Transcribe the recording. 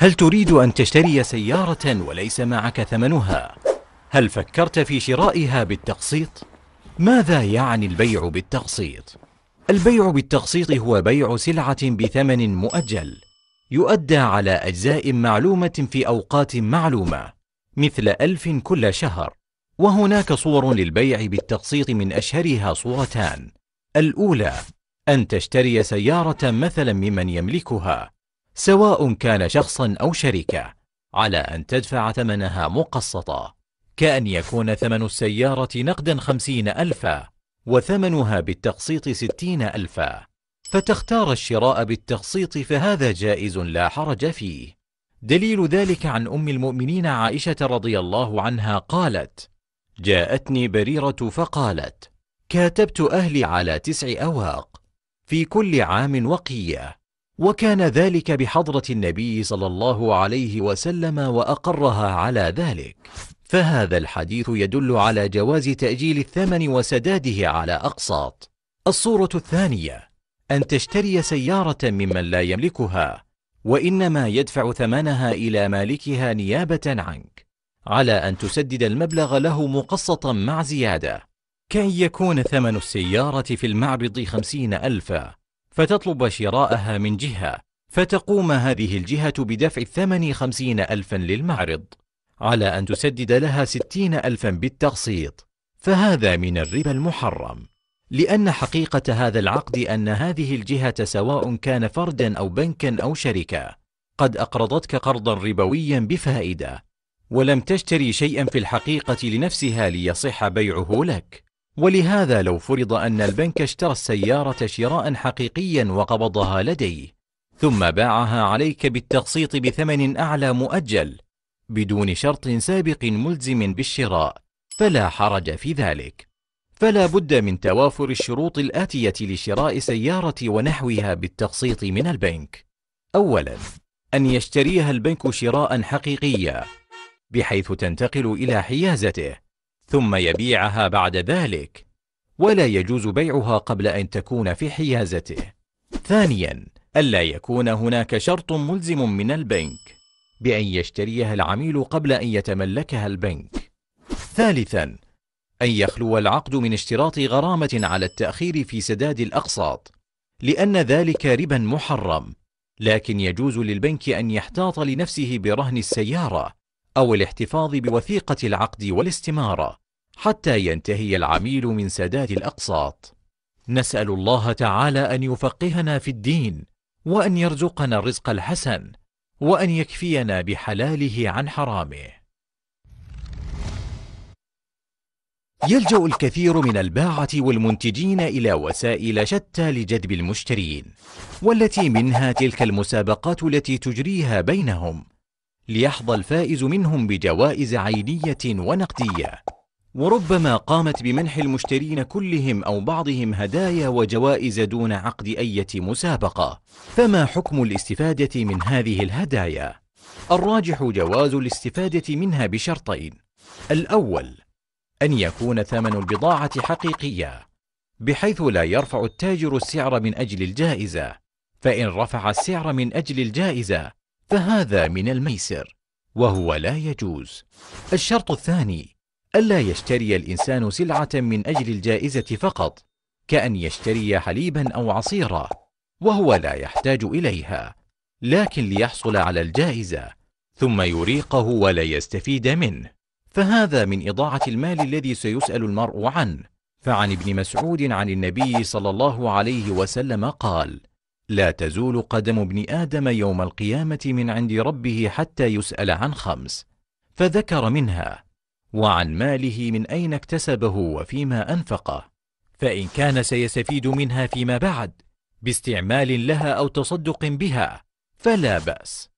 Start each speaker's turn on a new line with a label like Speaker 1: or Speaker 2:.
Speaker 1: هل تريد أن تشتري سيارة وليس معك ثمنها؟ هل فكرت في شرائها بالتقسيط؟ ماذا يعني البيع بالتقسيط؟ البيع بالتقسيط هو بيع سلعة بثمن مؤجل يؤدى على أجزاء معلومة في أوقات معلومة مثل ألف كل شهر وهناك صور للبيع بالتقسيط من أشهرها صورتان الأولى أن تشتري سيارة مثلا ممن يملكها سواء كان شخصا أو شركة على أن تدفع ثمنها مقسطا كأن يكون ثمن السيارة نقدا خمسين ألفا وثمنها بالتقسيط ستين ألفا فتختار الشراء بالتقسيط فهذا جائز لا حرج فيه دليل ذلك عن أم المؤمنين عائشة رضي الله عنها قالت جاءتني بريرة فقالت كاتبت أهلي على تسع أواق في كل عام وقية وكان ذلك بحضرة النبي صلى الله عليه وسلم وأقرها على ذلك فهذا الحديث يدل على جواز تأجيل الثمن وسداده على أقساط الصورة الثانية أن تشتري سيارة ممن لا يملكها وإنما يدفع ثمنها إلى مالكها نيابة عنك على أن تسدد المبلغ له مقسطا مع زيادة كأن يكون ثمن السيارة في المعرض خمسين ألفاً فتطلب شراءها من جهة فتقوم هذه الجهة بدفع الثمن خمسين ألفا للمعرض على أن تسدد لها ستين ألفا بالتقسيط فهذا من الربا المحرم لأن حقيقة هذا العقد أن هذه الجهة سواء كان فردا أو بنكا أو شركة قد أقرضتك قرضا ربويا بفائدة ولم تشتري شيئا في الحقيقة لنفسها ليصح بيعه لك ولهذا لو فرض أن البنك اشترى السيارة شراء حقيقيا وقبضها لديه ثم باعها عليك بالتقسيط بثمن أعلى مؤجل بدون شرط سابق ملزم بالشراء فلا حرج في ذلك فلا بد من توافر الشروط الآتية لشراء سيارة ونحوها بالتقسيط من البنك أولا أن يشتريها البنك شراء حقيقيا بحيث تنتقل إلى حيازته ثم يبيعها بعد ذلك ولا يجوز بيعها قبل أن تكون في حيازته ثانيا ألا يكون هناك شرط ملزم من البنك بأن يشتريها العميل قبل أن يتملكها البنك ثالثا أن يخلو العقد من اشتراط غرامة على التأخير في سداد الأقساط لأن ذلك ربا محرم لكن يجوز للبنك أن يحتاط لنفسه برهن السيارة أو الاحتفاظ بوثيقة العقد والاستمارة حتى ينتهي العميل من سداد الأقساط نسأل الله تعالى أن يفقهنا في الدين وأن يرزقنا الرزق الحسن وأن يكفينا بحلاله عن حرامه يلجأ الكثير من الباعة والمنتجين إلى وسائل شتى لجذب المشترين والتي منها تلك المسابقات التي تجريها بينهم ليحظى الفائز منهم بجوائز عينية ونقدية وربما قامت بمنح المشترين كلهم أو بعضهم هدايا وجوائز دون عقد أية مسابقة فما حكم الاستفادة من هذه الهدايا؟ الراجح جواز الاستفادة منها بشرطين الأول أن يكون ثمن البضاعة حقيقية بحيث لا يرفع التاجر السعر من أجل الجائزة فإن رفع السعر من أجل الجائزة فهذا من الميسر وهو لا يجوز الشرط الثاني ألا يشتري الإنسان سلعة من أجل الجائزة فقط كأن يشتري حليبا أو عصيرا وهو لا يحتاج إليها لكن ليحصل على الجائزة ثم يريقه ولا يستفيد منه فهذا من إضاعة المال الذي سيسأل المرء عنه فعن ابن مسعود عن النبي صلى الله عليه وسلم قال لا تزول قدم ابن آدم يوم القيامة من عند ربه حتى يسأل عن خمس فذكر منها وعن ماله من أين اكتسبه وفيما أنفقه فإن كان سيستفيد منها فيما بعد باستعمال لها أو تصدق بها فلا بأس